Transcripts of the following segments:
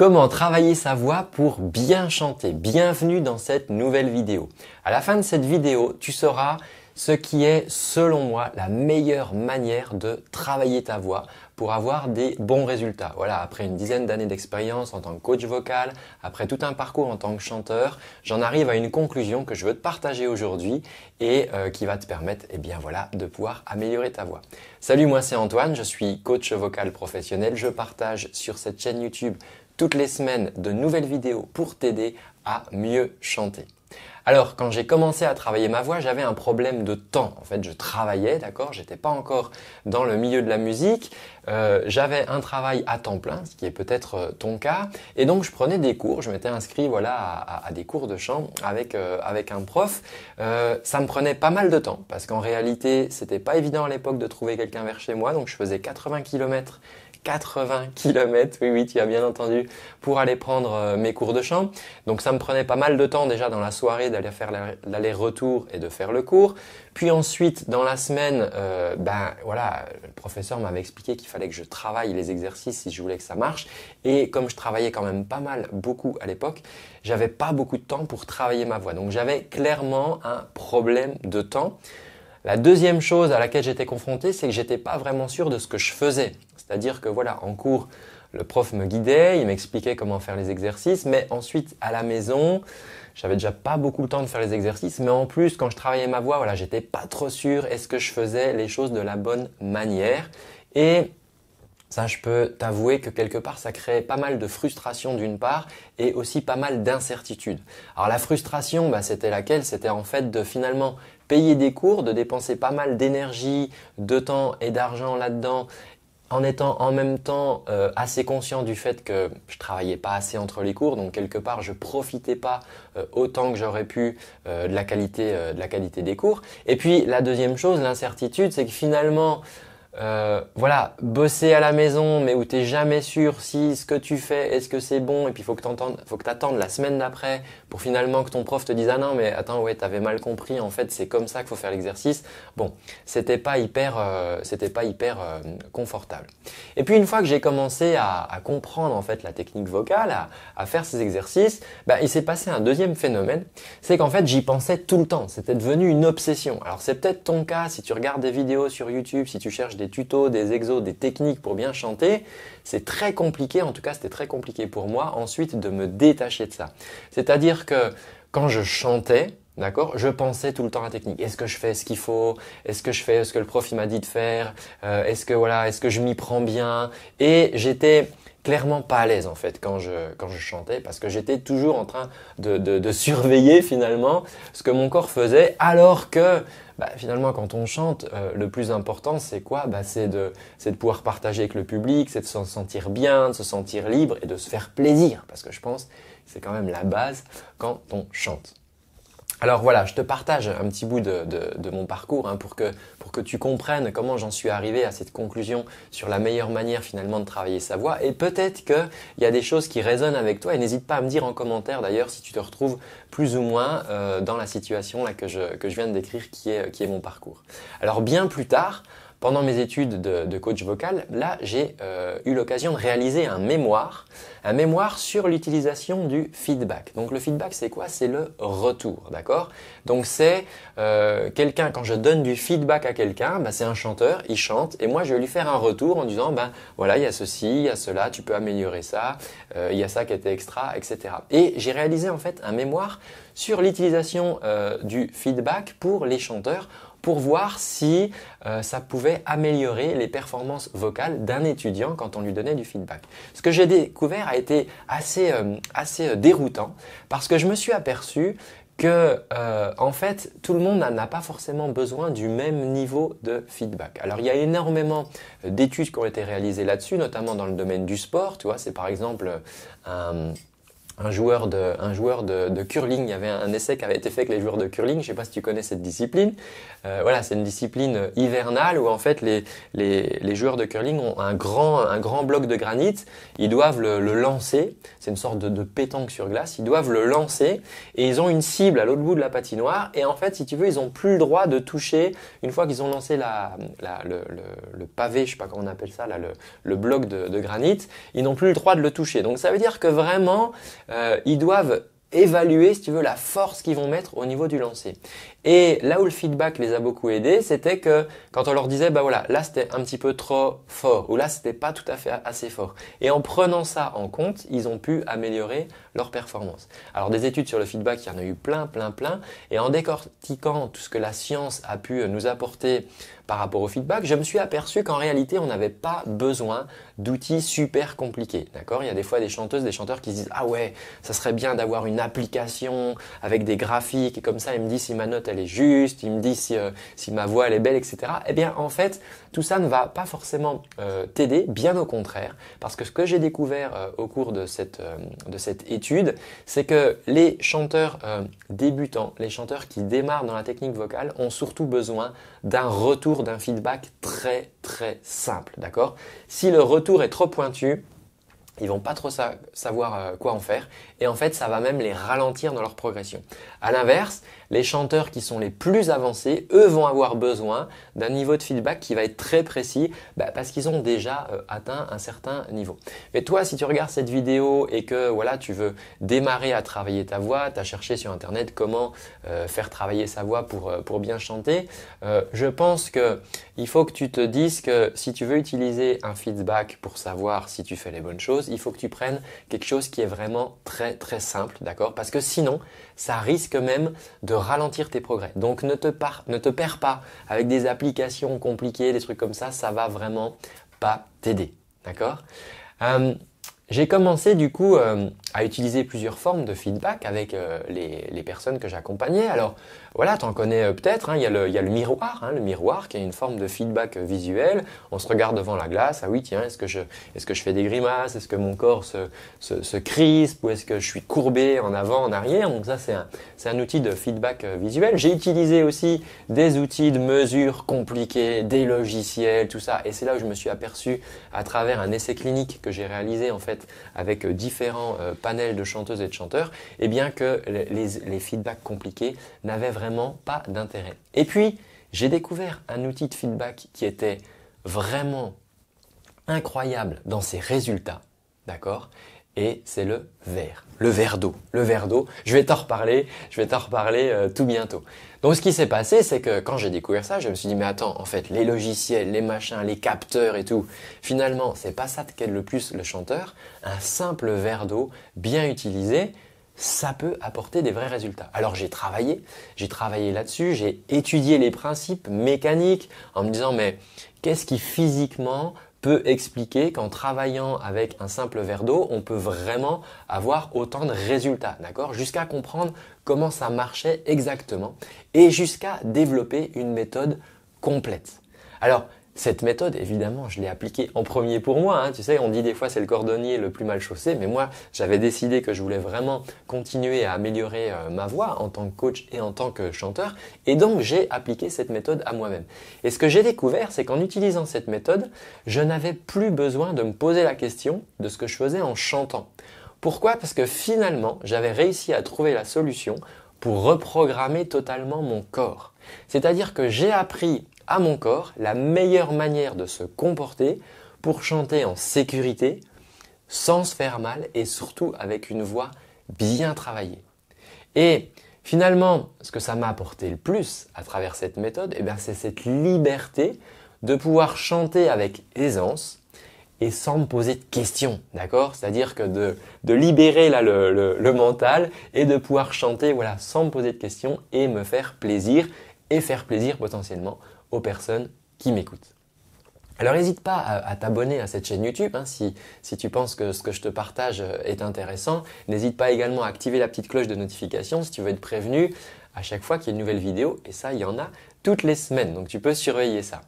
Comment travailler sa voix pour bien chanter Bienvenue dans cette nouvelle vidéo. À la fin de cette vidéo, tu sauras ce qui est, selon moi, la meilleure manière de travailler ta voix pour avoir des bons résultats. Voilà, après une dizaine d'années d'expérience en tant que coach vocal, après tout un parcours en tant que chanteur, j'en arrive à une conclusion que je veux te partager aujourd'hui et euh, qui va te permettre, eh bien voilà, de pouvoir améliorer ta voix. Salut, moi c'est Antoine, je suis coach vocal professionnel. Je partage sur cette chaîne YouTube toutes les semaines de nouvelles vidéos pour t'aider à mieux chanter. Alors, quand j'ai commencé à travailler ma voix, j'avais un problème de temps. En fait, je travaillais, d'accord J'étais pas encore dans le milieu de la musique. Euh, j'avais un travail à temps plein, ce qui est peut-être euh, ton cas. Et donc, je prenais des cours. Je m'étais inscrit, voilà, à, des cours de chant avec euh, un prof. ça me prenait pas mal de temps parce qu'en réalité, c'était pas évident à l'époque de trouver quelqu'un vers chez moi. Donc, je faisais 80 km 80 km, oui oui, tu as bien entendu, pour aller prendre euh, mes cours de chant. Donc ça me prenait pas mal de temps déjà dans la soirée d'aller faire l'aller-retour et de faire le cours. Puis ensuite, dans la semaine, euh, ben voilà, le professeur m'avait expliqué qu'il fallait que je travaille les exercices si je voulais que ça marche. Et comme je travaillais quand même pas mal, beaucoup à l'époque, j'avais pas beaucoup de temps pour travailler ma voix. Donc j'avais clairement un problème de temps. La deuxième chose à laquelle j'étais confronté, c'est que j'étais pas vraiment sûr de ce que je faisais. C'est-à-dire que voilà, en cours, le prof me guidait, il m'expliquait comment faire les exercices, mais ensuite à la maison, j'avais déjà pas beaucoup de temps de faire les exercices, mais en plus quand je travaillais ma voix, je j'étais pas trop sûr est-ce que je faisais les choses de la bonne manière et ça, je peux t'avouer que quelque part, ça créait pas mal de frustration d'une part et aussi pas mal d'incertitude. Alors la frustration, bah, c'était laquelle C'était en fait de finalement payer des cours, de dépenser pas mal d'énergie, de temps et d'argent là-dedans en étant en même temps euh, assez conscient du fait que je travaillais pas assez entre les cours, donc quelque part je profitais pas euh, autant que j'aurais pu euh, de la qualité de la qualité des cours. Et puis la deuxième chose, l'incertitude, c'est que finalement euh, voilà, bosser à la maison, mais où tu t'es jamais sûr si ce que tu fais, est-ce que c'est bon, et puis faut que tu faut la semaine d'après pour finalement que ton prof te dise ah non mais attends ouais avais mal compris, en fait c'est comme ça qu'il faut faire l'exercice. Bon, c'était pas hyper, euh, c'était pas hyper euh, confortable. Et puis une fois que j'ai commencé à, comprendre en fait la technique vocale, à, faire ces exercices, bah, il s'est passé un deuxième phénomène, c'est qu'en fait j'y pensais tout le temps, c'était devenu une obsession. Alors c'est peut-être ton cas si tu regardes des vidéos sur YouTube, si tu cherches des tutos, des exos, des techniques pour bien chanter, c'est très compliqué, en tout cas c'était très compliqué pour moi ensuite de me détacher de ça. C'est-à-dire que quand je chantais, D'accord Je pensais tout le temps à la technique. Est-ce que je fais ce qu'il faut Est-ce que je fais ce que le prof m'a dit de faire euh, Est-ce que voilà, est-ce que je m'y prends bien Et j'étais clairement pas à l'aise en fait quand je quand je chantais parce que j'étais toujours en train de, surveiller finalement ce que mon corps faisait alors que bah, finalement quand on chante euh, le plus important c'est quoi bah, c'est de de pouvoir partager avec le public c'est de se sentir bien de se sentir libre et de se faire plaisir parce que je pense c'est quand même la base quand on chante alors voilà, je te partage un petit bout de, mon parcours hein, pour, que, pour que tu comprennes comment j'en suis arrivé à cette conclusion sur la meilleure manière finalement de travailler sa voix. Et peut-être qu'il y a des choses qui résonnent avec toi et n'hésite pas à me dire en commentaire d'ailleurs si tu te retrouves plus ou moins euh, dans la situation là, que, je, que je viens de décrire qui est, qui est mon parcours. Alors bien plus tard, pendant mes études de, coach vocal, là, j'ai euh, eu l'occasion de réaliser un mémoire, un mémoire sur l'utilisation du feedback. Donc le feedback, c'est quoi C'est le retour, d'accord Donc c'est euh, quelqu'un, quand je donne du feedback à quelqu'un, bah, c'est un chanteur, il chante, et moi je vais lui faire un retour en disant, ben voilà, il y a ceci, il y a cela, tu peux améliorer ça, euh, il y a ça qui était extra, etc. Et j'ai réalisé en fait un mémoire sur l'utilisation du feedback pour les chanteurs pour voir si euh, ça pouvait améliorer les performances vocales d'un étudiant quand on lui donnait du feedback. Ce que j'ai découvert a été assez, euh, assez euh, déroutant parce que je me suis aperçu que en fait tout le monde n'a pas forcément besoin du même niveau de feedback. Alors il y a énormément d'études qui ont été réalisées là-dessus, notamment dans le domaine du sport. Tu vois, c'est par exemple un joueur de, un joueur de, curling. Il y avait un, essai qui avait été fait avec les joueurs de curling. Je ne sais pas si tu connais cette discipline. Euh, voilà, c'est une discipline hivernale où en fait les, les, les, joueurs de curling ont un grand, un grand bloc de granit. Ils doivent le, le lancer. C'est une sorte de, pétanque sur glace. Ils doivent le lancer et ils ont une cible à l'autre bout de la patinoire. Et en fait, si tu veux, ils ont plus le droit de toucher une fois qu'ils ont lancé la, la le, le, pavé, je ne sais pas comment on appelle ça, là, le, bloc de, de granit. Ils n'ont plus le droit de le toucher. Donc ça veut dire que vraiment euh, ils doivent évaluer, si tu veux, la force qu'ils vont mettre au niveau du lancer. Et là où le feedback les a beaucoup aidés, c'était que quand on leur disait, bah voilà, là c'était un petit peu trop fort, ou là c'était pas tout à fait assez fort. Et en prenant ça en compte, ils ont pu améliorer leur performance. Alors des études sur le feedback, il y en a eu plein, plein, plein. Et en décortiquant tout ce que la science a pu euh, nous apporter par rapport au feedback, je me suis aperçu qu'en réalité, on n'avait pas besoin d'outils super compliqués. D'accord Il y a des fois des chanteuses, des chanteurs qui se disent, ah ouais, ça serait bien d'avoir une application avec des graphiques, et comme ça, ils me disent « si ma note elle est juste, il me dit si, euh, ma voix elle est belle, etc. Eh bien en fait, tout ça ne va pas forcément euh, t'aider, bien au contraire, parce que ce que j'ai découvert euh, au cours de cette, étude, c'est que les chanteurs débutants, les chanteurs qui démarrent dans la technique vocale, ont surtout besoin d'un retour, d'un feedback très très simple, d'accord Si le retour est trop pointu, ils vont pas trop savoir quoi en faire et en fait ça va même les ralentir dans leur progression. À l'inverse, les chanteurs qui sont les plus avancés, eux vont avoir besoin d'un niveau de feedback qui va être très précis bah, parce qu'ils ont déjà euh, atteint un certain niveau. Mais toi, si tu regardes cette vidéo et que voilà, tu veux démarrer à travailler ta voix, tu as cherché sur Internet comment euh, faire travailler sa voix pour, euh, bien chanter, je pense que il faut que tu te dises que si tu veux utiliser un feedback pour savoir si tu fais les bonnes choses, il faut que tu prennes quelque chose qui est vraiment très très simple, d'accord Parce que sinon, ça risque même de ralentir tes progrès. Donc ne te, perds pas avec des applications compliquées, des trucs comme ça, ça va vraiment pas t'aider. D'accord euh, J'ai commencé du coup euh, à utiliser plusieurs formes de feedback avec euh, les, personnes que j'accompagnais. Alors voilà, tu en connais euh, peut-être, hein. il y, a le miroir, hein, le miroir qui est une forme de feedback euh, visuel. On se regarde devant la glace, ah oui tiens, est-ce que, je, est que je fais des grimaces, est-ce que mon corps se, crispe ou est-ce que je suis courbé en avant, en arrière. Donc ça c'est un, un, outil de feedback visuel. J'ai utilisé aussi des outils de mesure compliqués, des logiciels, tout ça. Et c'est là où je me suis aperçu à travers un essai clinique que j'ai réalisé en fait avec différents panel de chanteuses et de chanteurs, et eh bien que les, les feedbacks compliqués n'avaient vraiment pas d'intérêt. Et puis, j'ai découvert un outil de feedback qui était vraiment incroyable dans ses résultats, d'accord et c'est le verre, le verre d'eau, le verre d'eau. Je vais t'en reparler, je vais t'en reparler euh, tout bientôt. Donc ce qui s'est passé, c'est que quand j'ai découvert ça, je me suis dit mais attends, en fait, les logiciels, les machins, les capteurs et tout, finalement, c'est pas ça quel le plus le chanteur. Un simple verre d'eau bien utilisé, ça peut apporter des vrais résultats. Alors j'ai travaillé, j'ai travaillé là-dessus, j'ai étudié les principes mécaniques en me disant mais qu'est-ce qui physiquement peut expliquer qu'en travaillant avec un simple verre d'eau, on peut vraiment avoir autant de résultats, d'accord Jusqu'à comprendre comment ça marchait exactement et jusqu'à développer une méthode complète. Alors, cette méthode, évidemment, je l'ai appliquée en premier pour moi. Hein. Tu sais, on dit des fois c'est le cordonnier le plus mal chaussé, mais moi, j'avais décidé que je voulais vraiment continuer à améliorer euh, ma voix en tant que coach et en tant que chanteur, et donc j'ai appliqué cette méthode à moi-même. Et ce que j'ai découvert, c'est qu'en utilisant cette méthode, je n'avais plus besoin de me poser la question de ce que je faisais en chantant. Pourquoi Parce que finalement, j'avais réussi à trouver la solution pour reprogrammer totalement mon corps. C'est-à-dire que j'ai appris à mon corps la meilleure manière de se comporter pour chanter en sécurité, sans se faire mal et surtout avec une voix bien travaillée. Et finalement, ce que ça m'a apporté le plus à travers cette méthode, eh ben, c'est cette liberté de pouvoir chanter avec aisance et sans me poser de questions, d'accord C'est-à-dire que de, libérer le, mental et de pouvoir chanter sans me poser de questions et me faire plaisir et faire plaisir potentiellement aux personnes qui m'écoutent. Alors n'hésite pas à, t'abonner à cette chaîne YouTube hein, si, si, tu penses que ce que je te partage euh, est intéressant. N'hésite pas également à activer la petite cloche de notification si tu veux être prévenu à chaque fois qu'il y a une nouvelle vidéo. Et ça, il y en a toutes les semaines, donc tu peux surveiller ça.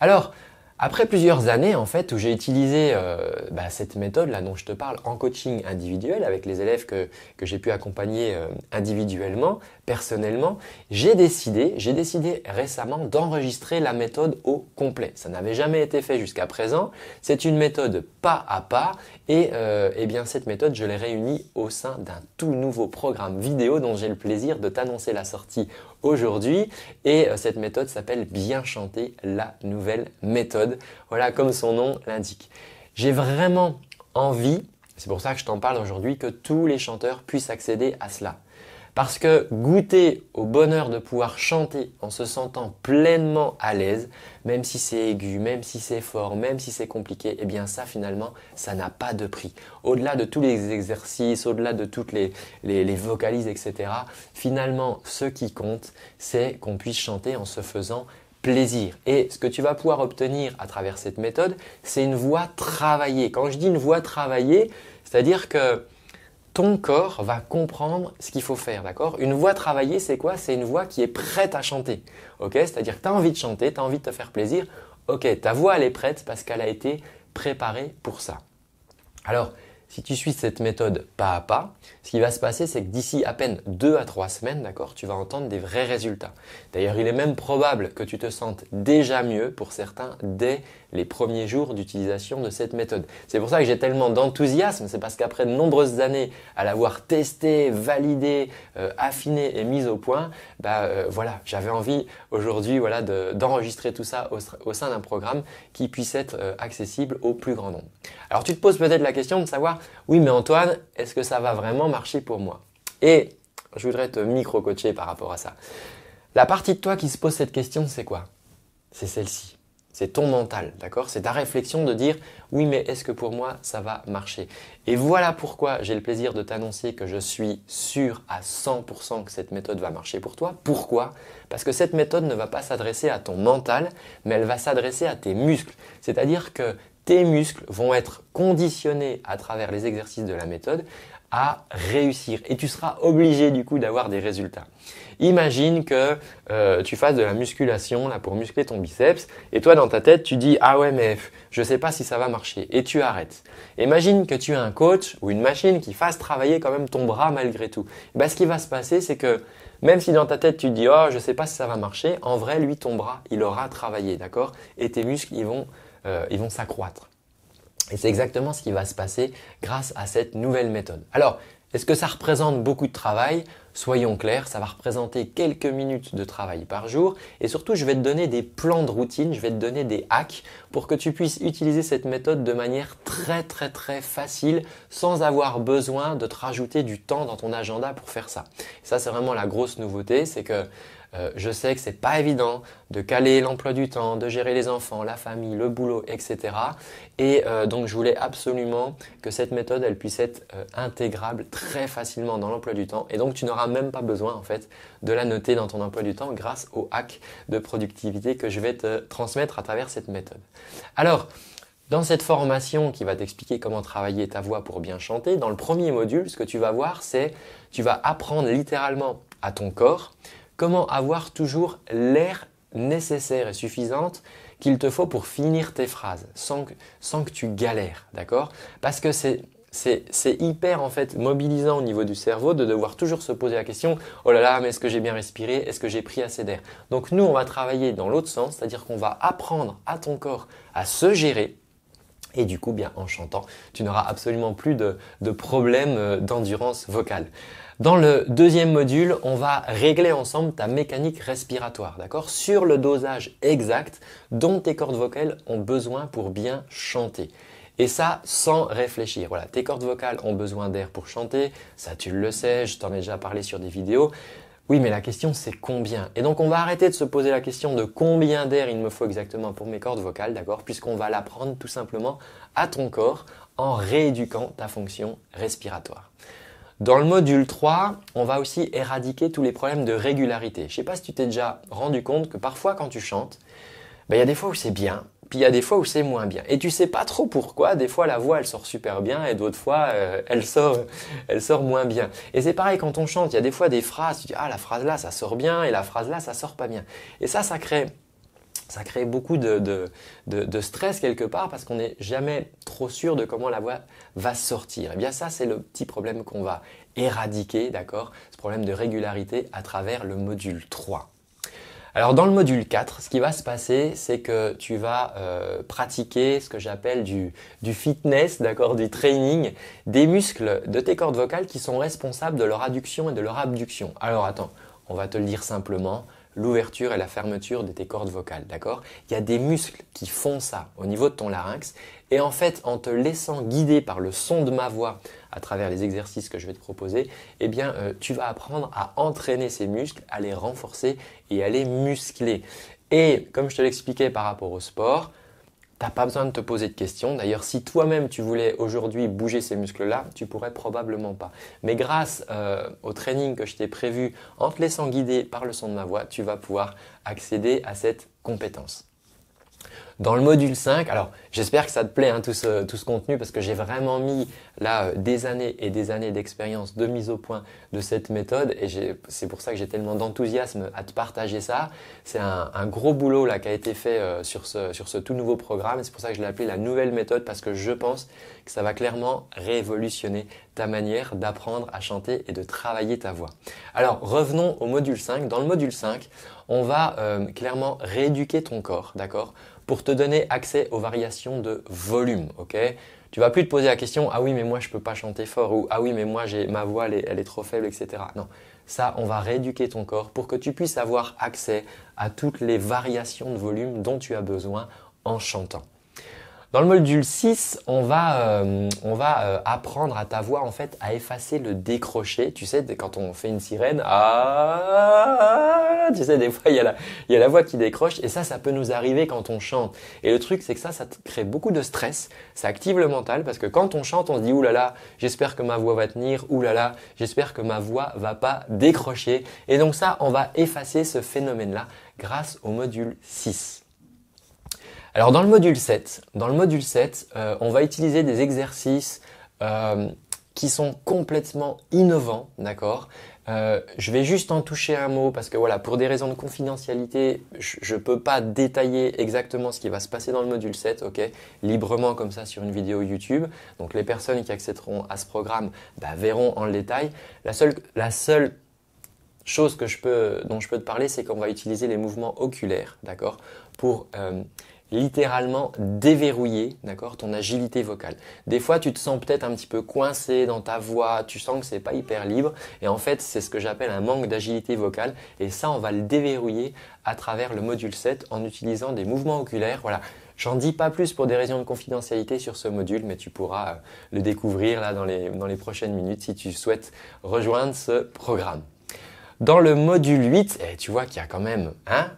Alors, après plusieurs années en fait où j'ai utilisé euh, bah, cette méthode là dont je te parle en coaching individuel avec les élèves que, j'ai pu accompagner euh, individuellement, personnellement, j'ai décidé, j'ai décidé récemment d'enregistrer la méthode au complet. Ça n'avait jamais été fait jusqu'à présent. C'est une méthode pas à pas et euh, eh bien cette méthode je l'ai réunie au sein d'un tout nouveau programme vidéo dont j'ai le plaisir de t'annoncer la sortie aujourd'hui. Et euh, cette méthode s'appelle Bien chanter la nouvelle méthode. Voilà comme son nom l'indique. J'ai vraiment envie, c'est pour ça que je t'en parle aujourd'hui, que tous les chanteurs puissent accéder à cela. Parce que goûter au bonheur de pouvoir chanter en se sentant pleinement à l'aise, même si c'est aigu, même si c'est fort, même si c'est compliqué, eh bien ça finalement, ça n'a pas de prix. Au-delà de tous les exercices, au-delà de toutes les, les vocalises, etc., finalement, ce qui compte, c'est qu'on puisse chanter en se faisant plaisir. Et ce que tu vas pouvoir obtenir à travers cette méthode, c'est une voix travaillée. Quand je dis une voix travaillée, c'est-à-dire que ton corps va comprendre ce qu'il faut faire, d'accord Une voix travaillée, c'est quoi C'est une voix qui est prête à chanter, C'est-à-dire que tu as envie de chanter, tu as envie de te faire plaisir, ok, ta voix, elle est prête parce qu'elle a été préparée pour ça. Alors, si tu suis cette méthode pas à pas, ce qui va se passer, c'est que d'ici à peine 2 à 3 semaines, d'accord, tu vas entendre des vrais résultats. D'ailleurs, il est même probable que tu te sentes déjà mieux pour certains dès les premiers jours d'utilisation de cette méthode. C'est pour ça que j'ai tellement d'enthousiasme, c'est parce qu'après de nombreuses années à l'avoir testé, validé, euh, affiné et mise au point, bah, euh, voilà, j'avais envie aujourd'hui d'enregistrer tout ça au, sein d'un programme qui puisse être euh, accessible au plus grand nombre. Alors tu te poses peut-être la question de savoir, oui mais Antoine, est-ce que ça va vraiment marcher pour moi Et je voudrais te micro-coacher par rapport à ça. La partie de toi qui se pose cette question, c'est quoi C'est celle-ci c'est ton mental, d'accord C'est ta réflexion de dire oui, mais est-ce que pour moi ça va marcher Et voilà pourquoi j'ai le plaisir de t'annoncer que je suis sûr à 100% que cette méthode va marcher pour toi. Pourquoi Parce que cette méthode ne va pas s'adresser à ton mental, mais elle va s'adresser à tes muscles. C'est-à-dire que tes muscles vont être conditionnés à travers les exercices de la méthode à réussir et tu seras obligé du coup d'avoir des résultats. Imagine que euh, tu fasses de la musculation là pour muscler ton biceps et toi dans ta tête tu dis ah ouais mais je sais pas si ça va marcher et tu arrêtes. Imagine que tu as un coach ou une machine qui fasse travailler quand même ton bras malgré tout. Eh ben, ce qui va se passer c'est que même si dans ta tête tu dis oh je sais pas si ça va marcher, en vrai lui ton bras il aura travaillé d'accord et tes muscles vont euh, ils vont s'accroître. Et c'est exactement ce qui va se passer grâce à cette nouvelle méthode. Alors, est-ce que ça représente beaucoup de travail Soyons clairs, ça va représenter quelques minutes de travail par jour et surtout je vais te donner des plans de routine, je vais te donner des hacks pour que tu puisses utiliser cette méthode de manière très très très facile sans avoir besoin de te rajouter du temps dans ton agenda pour faire ça. ça c'est vraiment la grosse nouveauté, c'est que euh, je sais que c'est pas évident de caler l'emploi du temps, de gérer les enfants, la famille, le boulot, etc. Et euh, donc je voulais absolument que cette méthode elle puisse être euh, intégrable très facilement dans l'emploi du temps. Et donc tu n'auras même pas besoin en fait de la noter dans ton emploi du temps grâce au hack de productivité que je vais te transmettre à travers cette méthode. Alors dans cette formation qui va t'expliquer comment travailler ta voix pour bien chanter, dans le premier module, ce que tu vas voir, c'est tu vas apprendre littéralement à ton corps Comment avoir toujours l'air nécessaire et suffisante qu'il te faut pour finir tes phrases sans que, tu galères, d'accord Parce que c'est hyper en fait mobilisant au niveau du cerveau de devoir toujours se poser la question oh là là mais est-ce que j'ai bien respiré est-ce que j'ai pris assez d'air donc nous on va travailler dans l'autre sens c'est-à-dire qu'on va apprendre à ton corps à se gérer et du coup bien en chantant tu n'auras absolument plus de, de problème euh, d'endurance vocale dans le deuxième module, on va régler ensemble ta mécanique respiratoire, d'accord Sur le dosage exact dont tes cordes vocales ont besoin pour bien chanter. Et ça, sans réfléchir. Voilà, tes cordes vocales ont besoin d'air pour chanter, ça tu le sais, je t'en ai déjà parlé sur des vidéos. Oui, mais la question c'est combien Et donc on va arrêter de se poser la question de combien d'air il me faut exactement pour mes cordes vocales, d'accord Puisqu'on va l'apprendre tout simplement à ton corps en rééduquant ta fonction respiratoire. Dans le module 3, on va aussi éradiquer tous les problèmes de régularité. Je ne sais pas si tu t'es déjà rendu compte que parfois quand tu chantes, ben, il y a des fois où c'est bien, puis il y a des fois où c'est moins bien. Et tu sais pas trop pourquoi, des fois la voix elle sort super bien et d'autres fois euh, elle sort elle sort moins bien. Et c'est pareil quand on chante, il y a des fois des phrases, tu dis ah la phrase là ça sort bien et la phrase là ça sort pas bien. Et ça ça crée ça crée beaucoup de, stress quelque part parce qu'on n'est jamais trop sûr de comment la voix va sortir. Et eh bien ça, c'est le petit problème qu'on va éradiquer, d'accord Ce problème de régularité à travers le module 3. Alors dans le module 4, ce qui va se passer, c'est que tu vas euh, pratiquer ce que j'appelle du, fitness, d'accord, du training, des muscles de tes cordes vocales qui sont responsables de leur adduction et de leur abduction. Alors attends, on va te le dire simplement, l'ouverture et la fermeture de tes cordes vocales, d'accord Il y a des muscles qui font ça au niveau de ton larynx. Et en fait, en te laissant guider par le son de ma voix à travers les exercices que je vais te proposer, eh bien, euh, tu vas apprendre à entraîner ces muscles, à les renforcer et à les muscler. Et comme je te l'expliquais par rapport au sport, T'as pas besoin de te poser de questions. D'ailleurs, si toi-même tu voulais aujourd'hui bouger ces muscles-là, tu pourrais probablement pas. Mais grâce euh, au training que je t'ai prévu, en te laissant guider par le son de ma voix, tu vas pouvoir accéder à cette compétence. Dans le module 5, alors j'espère que ça te plaît hein, tout, ce, contenu parce que j'ai vraiment mis là euh, des années et des années d'expérience de mise au point de cette méthode et c'est pour ça que j'ai tellement d'enthousiasme à te partager ça. C'est un, gros boulot là qui a été fait euh, sur, ce, sur ce tout nouveau programme et c'est pour ça que je l'ai appelé la nouvelle méthode parce que je pense que ça va clairement révolutionner ta manière d'apprendre à chanter et de travailler ta voix. Alors revenons au module 5. Dans le module 5, on va euh, clairement rééduquer ton corps, d'accord Pour te donner accès aux variations de volume, ok Tu vas plus te poser la question ah oui mais moi je peux pas chanter fort ou ah oui mais moi j'ai ma voix elle elle est trop faible, etc. Non, ça on va rééduquer ton corps pour que tu puisses avoir accès à toutes les variations de volume dont tu as besoin en chantant. Dans le module 6, on va, euh, on va euh, apprendre à ta voix en fait à effacer le décroché. Tu sais, quand on fait une sirène, ah, tu sais, des fois il y, a la, voix qui décroche et ça, ça peut nous arriver quand on chante. Et le truc, c'est que ça, ça crée beaucoup de stress, ça active le mental parce que quand on chante, on se dit, oulala, là là, j'espère que ma voix va tenir, oulala, là j'espère que ma voix va pas décrocher. Et donc ça, on va effacer ce phénomène-là grâce au module 6. Alors dans le module 7, dans le module 7, euh, on va utiliser des exercices euh, qui sont complètement innovants, d'accord euh, je vais juste en toucher un mot parce que voilà, pour des raisons de confidentialité, je ne peux pas détailler exactement ce qui va se passer dans le module 7, ok Librement comme ça sur une vidéo YouTube. Donc les personnes qui accéderont à ce programme bah, verront en détail. La seule, chose que dont je peux te parler, c'est qu'on va utiliser les mouvements oculaires, d'accord Pour littéralement déverrouiller, d'accord, ton agilité vocale. Des fois, tu te sens peut-être un petit peu coincé dans ta voix, tu sens que c'est pas hyper libre, et en fait, c'est ce que j'appelle un manque d'agilité vocale, et ça, on va le déverrouiller à travers le module 7 en utilisant des mouvements oculaires, voilà. J'en dis pas plus pour des raisons de confidentialité sur ce module, mais tu pourras euh, le découvrir là dans les, dans les prochaines minutes si tu souhaites rejoindre ce programme. Dans le module 8, eh, tu vois qu'il y a quand même un. Hein,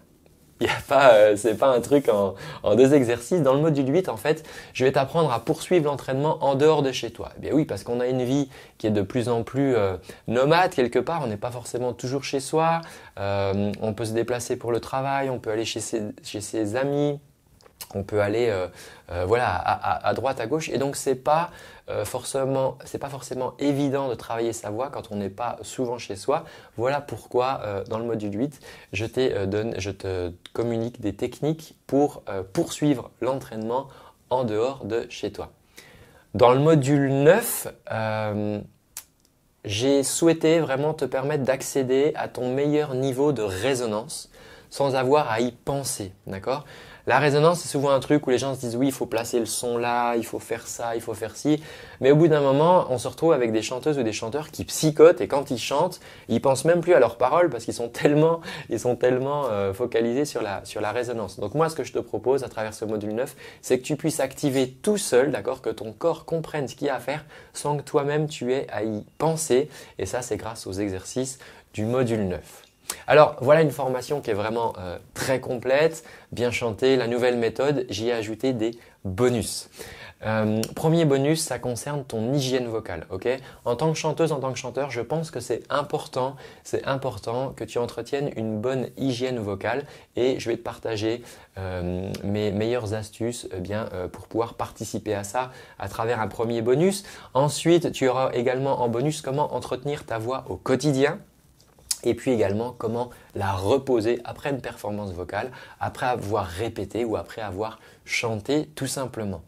il pas, euh, c'est pas un truc en, deux exercices. Dans le module 8, en fait, je vais t'apprendre à poursuivre l'entraînement en dehors de chez toi. Eh bien oui, parce qu'on a une vie qui est de plus en plus euh, nomade quelque part. On n'est pas forcément toujours chez soi. Euh, on peut se déplacer pour le travail. On peut aller chez ses, amis. On peut aller, voilà, à, à droite, à gauche. Et donc c'est pas euh, forcément, c'est pas forcément évident de travailler sa voix quand on n'est pas souvent chez soi. Voilà pourquoi euh, dans le module 8, je, euh, donne, je te communique des techniques pour poursuivre l'entraînement en dehors de chez toi. Dans le module 9, j'ai souhaité vraiment te permettre d'accéder à ton meilleur niveau de résonance sans avoir à y penser, d'accord la résonance, c'est souvent un truc où les gens se disent oui, il faut placer le son là, il faut faire ça, il faut faire ci. Mais au bout d'un moment, on se retrouve avec des chanteuses ou des chanteurs qui psychotent et quand ils chantent, ils pensent même plus à leurs paroles parce qu'ils sont tellement, ils sont tellement euh, focalisés sur la, sur la résonance. Donc moi, ce que je te propose à travers ce module 9, c'est que tu puisses activer tout seul, d'accord, que ton corps comprenne ce qu'il y a à faire sans que toi-même tu aies à y penser. Et ça, c'est grâce aux exercices du module 9. Alors voilà une formation qui est vraiment euh, très complète, bien chantée, la nouvelle méthode, j'y ai ajouté des bonus. Euh, premier bonus, ça concerne ton hygiène vocale, ok En tant que chanteuse, en tant que chanteur, je pense que c'est important, c'est important que tu entretiennes une bonne hygiène vocale et je vais te partager euh, mes meilleures astuces eh pour pouvoir participer à ça à travers un premier bonus. Ensuite, tu auras également en bonus comment entretenir ta voix au quotidien et puis également comment la reposer après une performance vocale, après avoir répété ou après avoir chanté tout simplement.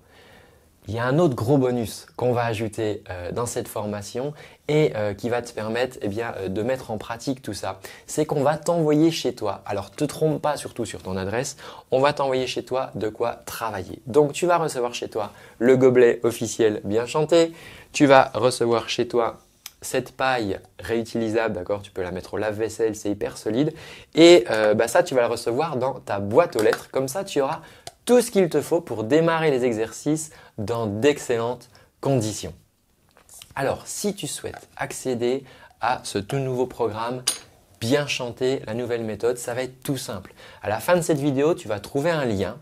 Il y a un autre gros bonus qu'on va ajouter euh, dans cette formation et euh, qui va te permettre eh euh, de mettre en pratique tout ça. C'est qu'on va t'envoyer chez toi. Alors ne te trompe pas surtout sur ton adresse. On va t'envoyer chez toi de quoi travailler. Donc tu vas recevoir chez toi le gobelet officiel bien chanté. Tu vas recevoir chez toi cette paille réutilisable, d'accord Tu peux la mettre au lave-vaisselle, c'est hyper solide. Et euh, bah, ça, tu vas le recevoir dans ta boîte aux lettres. Comme ça, tu auras tout ce qu'il te faut pour démarrer les exercices dans d'excellentes conditions. Alors, si tu souhaites accéder à ce tout nouveau programme, bien chanter la nouvelle méthode, ça va être tout simple. À la fin de cette vidéo, tu vas trouver un lien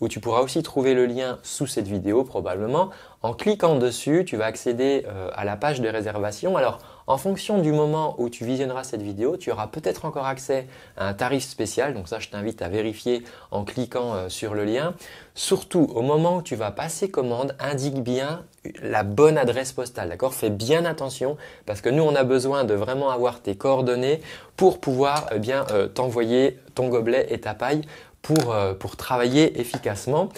où tu pourras aussi trouver le lien sous cette vidéo probablement. En cliquant dessus, tu vas accéder euh, à la page de réservation. Alors, en fonction du moment où tu visionneras cette vidéo, tu auras peut-être encore accès à un tarif spécial. Donc ça, je t'invite à vérifier en cliquant euh, sur le lien. Surtout, au moment où tu vas passer commande, indique bien la bonne adresse postale, d'accord Fais bien attention parce que nous, on a besoin de vraiment avoir tes coordonnées pour pouvoir eh bien euh, t'envoyer ton gobelet et ta paille euh, pour, travailler efficacement.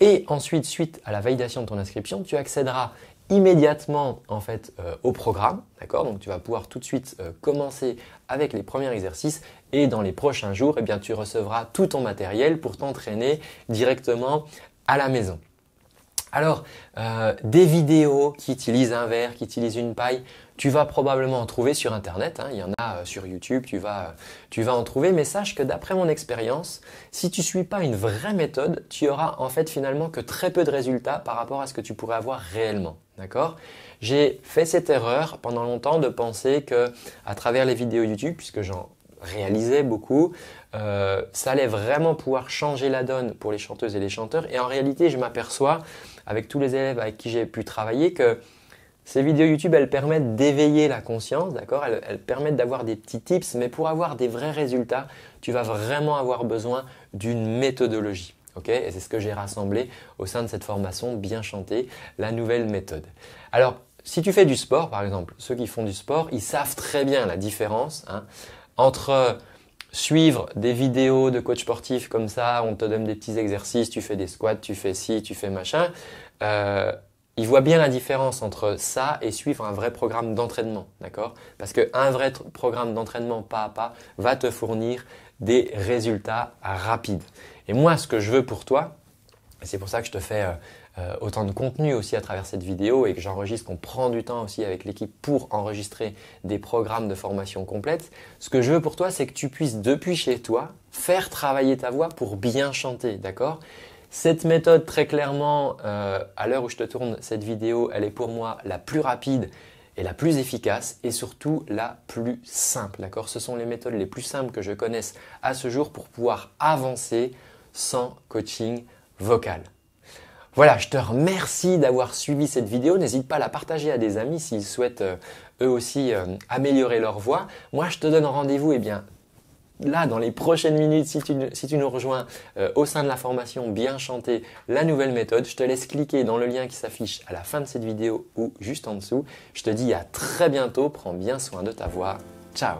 Et ensuite, suite à la validation de ton inscription, tu accéderas immédiatement en fait euh, au programme, Donc tu vas pouvoir tout de suite euh, commencer avec les premiers exercices et dans les prochains jours, eh tu recevras tout ton matériel pour t'entraîner directement à la maison. Alors, des vidéos qui utilisent un verre, qui utilisent une paille, tu vas probablement en trouver sur Internet, hein. il y en a euh, sur YouTube, tu vas, en trouver, mais sache que d'après mon expérience, si tu ne suis pas une vraie méthode, tu auras en fait finalement que très peu de résultats par rapport à ce que tu pourrais avoir réellement. D'accord J'ai fait cette erreur pendant longtemps de penser que à travers les vidéos YouTube, puisque j'en réalisais beaucoup, euh, ça allait vraiment pouvoir changer la donne pour les chanteuses et les chanteurs. Et en réalité, je m'aperçois avec tous les élèves avec qui j'ai pu travailler que ces vidéos YouTube, elles permettent d'éveiller la conscience, d'accord elles, permettent d'avoir des petits tips, mais pour avoir des vrais résultats, tu vas vraiment avoir besoin d'une méthodologie. et c'est ce que j'ai rassemblé au sein de cette formation Bien chanter, la nouvelle méthode. Alors, si tu fais du sport, par exemple, ceux qui font du sport, ils savent très bien la différence hein. entre suivre des vidéos de coach sportif comme ça, on te donne des petits exercices, tu fais des squats, tu fais ci, tu fais machin, euh, il voit bien la différence entre ça et suivre un vrai programme d'entraînement, d'accord Parce qu'un vrai programme d'entraînement pas à pas va te fournir des résultats rapides. Et moi, ce que je veux pour toi, c'est pour ça que je te fais euh, euh, autant de contenu aussi à travers cette vidéo et que j'enregistre, qu'on prend du temps aussi avec l'équipe pour enregistrer des programmes de formation complète, ce que je veux pour toi, c'est que tu puisses depuis chez toi faire travailler ta voix pour bien chanter, d'accord cette méthode, très clairement, euh, à l'heure où je te tourne cette vidéo, elle est pour moi la plus rapide et la plus efficace et surtout la plus simple. D'accord Ce sont les méthodes les plus simples que je connaisse à ce jour pour pouvoir avancer sans coaching vocal. Voilà, je te remercie d'avoir suivi cette vidéo. N'hésite pas à la partager à des amis s'ils souhaitent euh, eux aussi euh, améliorer leur voix. Moi, je te donne rendez-vous eh bien là, dans les prochaines minutes, si tu, nous rejoins euh, au sein de la formation Bien chanter la nouvelle méthode, je te laisse cliquer dans le lien qui s'affiche à la fin de cette vidéo ou juste en dessous. Je te dis à très bientôt, prends bien soin de ta voix. Ciao